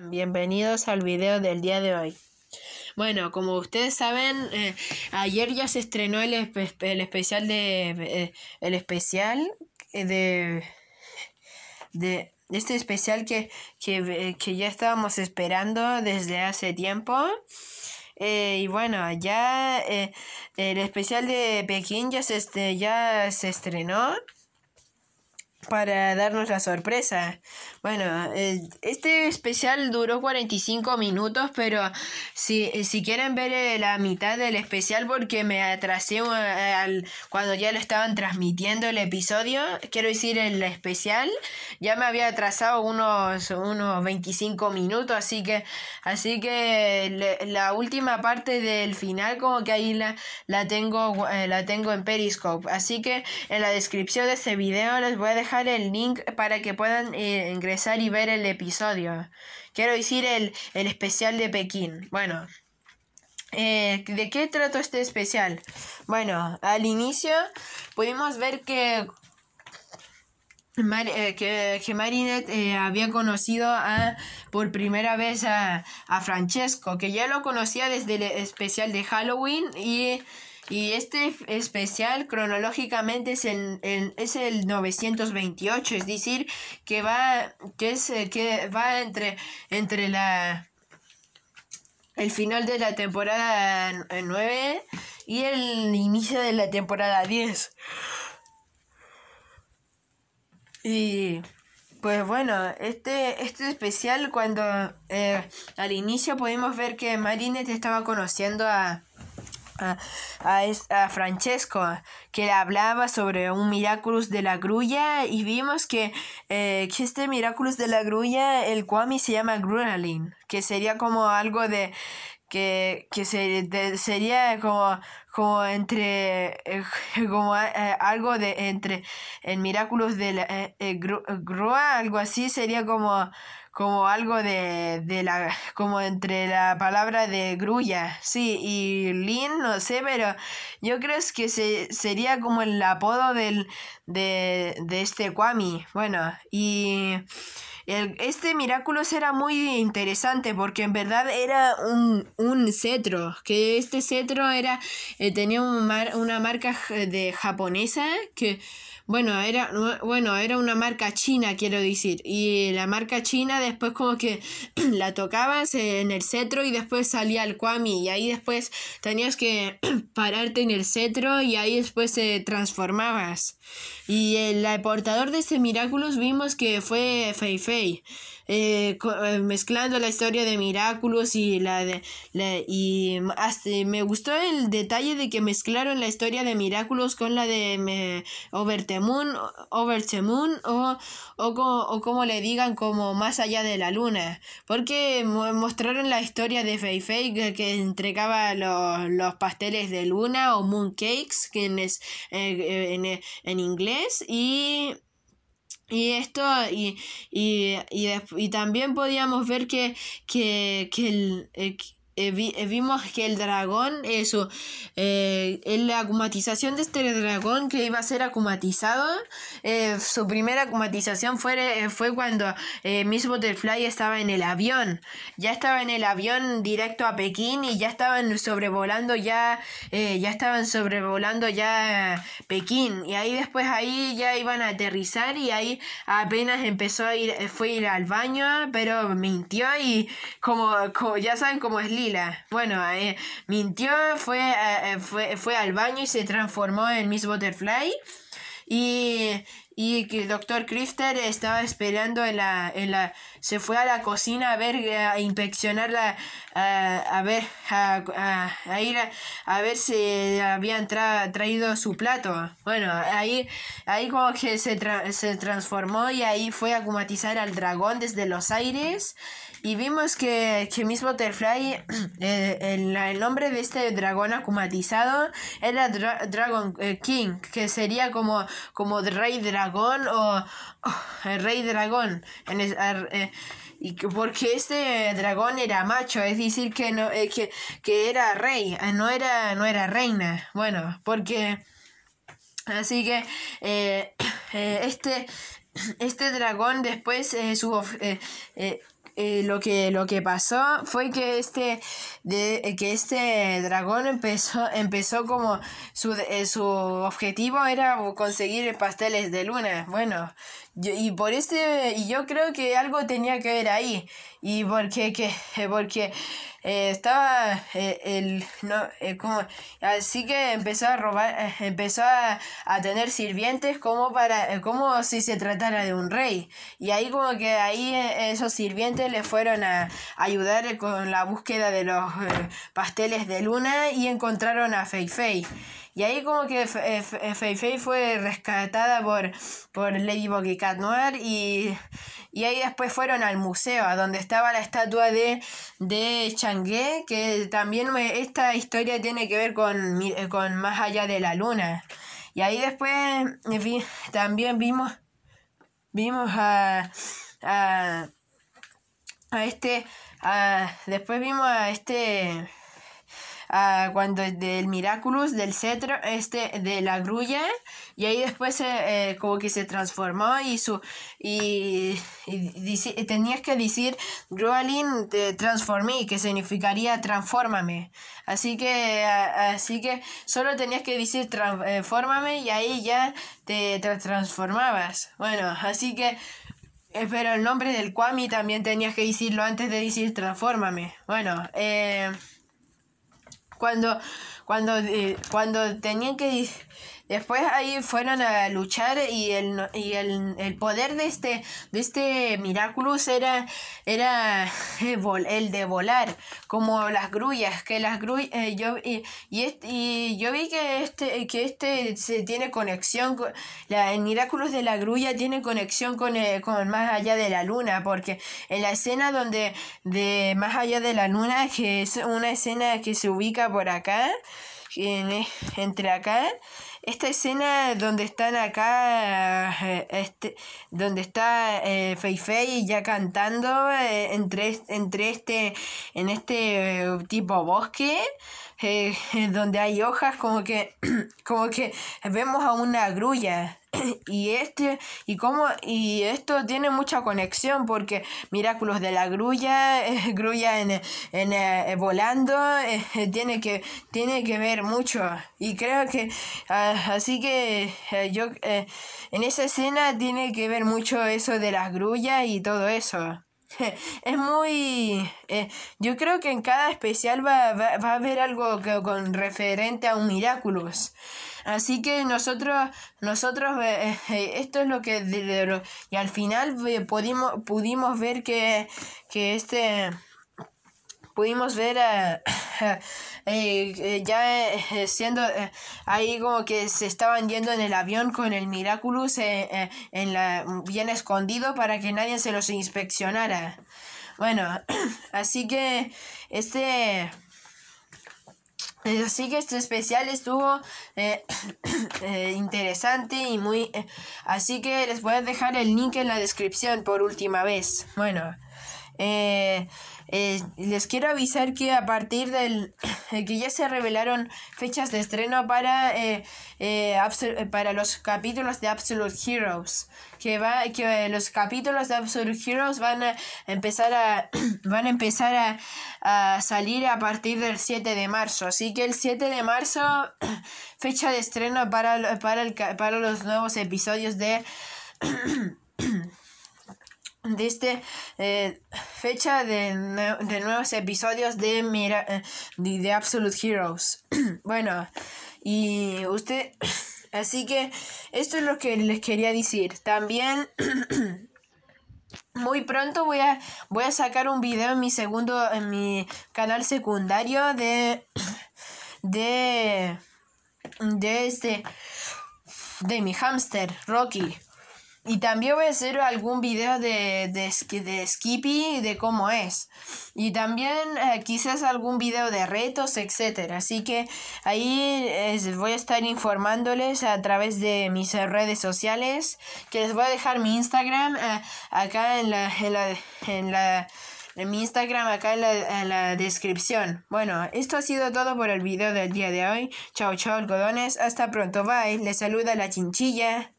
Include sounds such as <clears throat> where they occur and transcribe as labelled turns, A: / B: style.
A: Bienvenidos al video del día de hoy. Bueno, como ustedes saben, eh, ayer ya se estrenó el, el especial de eh, el especial de de este especial que, que, eh, ya estábamos esperando desde hace tiempo. y bueno, ya el especial de Pekín ya se, este, ya se estrenó para darnos la sorpresa. Bueno, eh, este especial duró 45 minutos, pero si, si quieren ver eh, la mitad del especial porque me atrasé uh, al, cuando ya lo estaban transmitiendo el episodio, quiero decir el especial, ya me había atrasado unos, unos 25 minutos, así que, así que la última parte del final como que ahí la, la, tengo, eh, la tengo en Periscope. Así que en la descripción de este video les voy a dejar el link para que puedan eh, ingresar y ver el episodio. Quiero decir el, especial de Pekín. Bueno, eh, ¿de qué trato este especial? Bueno, al inicio pudimos ver que, eh, que, que Marinette había conocido a, por primera vez a, a Francesco, que ya lo conocía desde el especial de Halloween y y este especial cronológicamente es el, es el 928, es decir, que va, que eh, que va entre, entre la el final de la temporada 9 y el inicio de la temporada 10. Y pues bueno, este, este especial cuando eh, al inicio pudimos ver que Marinette estaba conociendo a, a, a, a, Francesco, que le hablaba sobre un Miraculous de la Grulla y vimos que, existe eh, que este Miraculous de la Grulla, el Kwami se llama Grunalin, que sería como algo de que, sería como, como entre eh, <laughs> como eh, eh, algo de entre el Miraculos de la algo así sería como como algo de, la como entre la palabra de grulla sí y lin no sé pero yo creo que se, sería como el apodo del de, de este Kwami bueno y este Miraculous era muy interesante porque en verdad era un, cetro, que este cetro era, eh, tenía una marca de japonesa que bueno, era, bueno, era una marca china, quiero decir. Y la marca china después como que <clears throat> la tocabas en el cetro y después salía el Kwami. Y ahí después tenías que <clears throat> pararte en el cetro y ahí después se transformabas. Y el portador de ese Miraculous vimos que fue Feifei. Fei. Eh, eh, mezclando la historia de Miraculous y la de... y me gustó el detalle de que mezclaron la historia de Miraculous con la de me, Over the Moon, o, o, como, le digan como Más allá de la luna. Porque mostraron la historia de Fei Fei que, entregaba los, pasteles de luna o mooncakes que en, eh, en inglés y y esto, y, y, y, y, también podíamos ver que, que, que el, el eh, eh, eh, vimos que el dragón, eso, eh, en la acumatización de este dragón que iba a ser acumatizado, su primera acumatización fue, fue cuando Miss Butterfly estaba en el avión. Ya estaba en el avión directo a Pekín y ya estaban sobrevolando ya, ya estaban sobrevolando ya Pekín. Y ahí después ahí ya iban a aterrizar y ahí apenas empezó a ir, fue a ir al baño, pero mintió y como, ya saben cómo es Lee bueno, eh, mintió, eh, eh, fue, fue, al baño y se transformó en Miss Butterfly. Y, que el doctor Crifter estaba esperando en la, en la se fue a la cocina a ver a inspeccionar la a, ver a, ir a, ver si habían traído su plato bueno ahí ahí como que se, se transformó y ahí fue a acumatizar al dragón desde los aires y vimos que, que mismo <clears throat> eh, el, nombre de este dragón acumatizado era Dragon eh, King, que sería como, como Rey Dragón o oh, el Rey Dragón. Eh, y porque este dragón era macho, es decir, que, no, que, que era rey, no era, no era reina. Bueno, porque... Así que <clears throat> este, <clears throat> este dragón después eh, eh, lo, que, lo que pasó fue que este, de, que este dragón empezó, <laughs> empezó como su, eh, su objetivo era conseguir pasteles de luna. Bueno, y por este, y yo creo que algo tenía que ver ahí. Y porque, que, eh, porque eh, estaba eh, el, no, así que empezó a robar, empezó a, tener sirvientes como para, como si se tratara de un rey. Y ahí como que ahí esos sirvientes le fueron a ayudar con la búsqueda de los pasteles de luna y encontraron a Feifei. Fei. Y ahí como que Feifei fue rescatada por, por Ladybug y Cat Noir y, ahí después fueron al museo, a donde estaba la estatua de, de Chang'e, que también esta historia tiene que ver con, Más allá de la luna. Y ahí después fin también vimos, vimos a, a, a este, después vimos a este cuando del Miraculous, del cetro, este de la grulla, y ahí después eh, como que se transformó y su y, tenías que decir Grualin te que significaría transfórmame. Así que así que solo tenías que decir transformame eh, y ahí ya te, te transformabas. Bueno, así que eh, pero el nombre del Kwami también tenías que decirlo antes de decir transfórmame. Bueno, eh, cuando, cuando, eh, cuando tenían que Después ahí fueron a luchar y el, y el, poder de este, de este Miraculous era, era eh, el de volar, como las grullas, que las grullas, eh, yo, y, este, y, yo vi que este, que este se tiene conexión, con, la, el Miraculous de la grulla tiene conexión con, eh, con más allá de la luna, porque en la escena donde de más allá de la luna, que es una escena que se ubica por acá, e, entre acá, esta escena donde están acá, eh, este, donde está eh, Feifei ya cantando eh, entre, entre este, en este tipo bosque eh, donde hay hojas, como que, <clears throat> como que vemos a una grulla. <clears throat> y este, y como y esto tiene mucha conexión porque Miraculos de la Grulla, eh, Grulla en, eh, volando, eh, tiene que, tiene que ver mucho. Y creo que, ah, así que yo, en esa escena tiene que ver mucho eso de las grullas y todo eso. <laughs> es muy... Eh, yo creo que en cada especial va, a haber algo que, con referente a un Miraculous. Así que nosotros, nosotros, eh, eh, esto es lo que... y al final pudimos, pudimos ver que este pudimos ver <laughs> eh, eh, ya eh, siendo ahí como que se estaban yendo en el avión con el Miraculous en la, bien escondido para que nadie se los inspeccionara. Bueno, <clears throat> así que este... Así que este especial estuvo <clears throat> interesante y muy... así que les voy a dejar el link en la descripción por última vez. Bueno, eh, eh, les quiero avisar que a partir del <clears throat> que ya se revelaron fechas de estreno para, eh, para los capítulos de Absolute Heroes que va que los capítulos de Absolute Heroes van a empezar a <clears throat> van a empezar a, salir a partir del 7 de marzo así que el 7 de marzo <clears throat> fecha de estreno para, para, los nuevos episodios de de este fecha de, nuevos episodios de, Mira eh, de, Absolute Heroes. <clears throat> bueno, y usted... <clears throat> Así que esto es lo que les quería decir. También... <clears throat> Muy pronto voy a, voy a sacar un video en mi segundo, en mi canal secundario de, de, de este, de mi hamster, Rocky. Y también voy a hacer algún video de, de, de Skippy, de cómo es. Y también eh, quizás algún video de retos, etc. Así que ahí les voy a estar informándoles a través de mis redes sociales. Que les voy a dejar mi Instagram eh, acá en la... en la mi Instagram acá en la, en la, descripción. Bueno, esto ha sido todo por el video del día de hoy. Chao, chao, algodones. Hasta pronto, bye. Les saluda la chinchilla.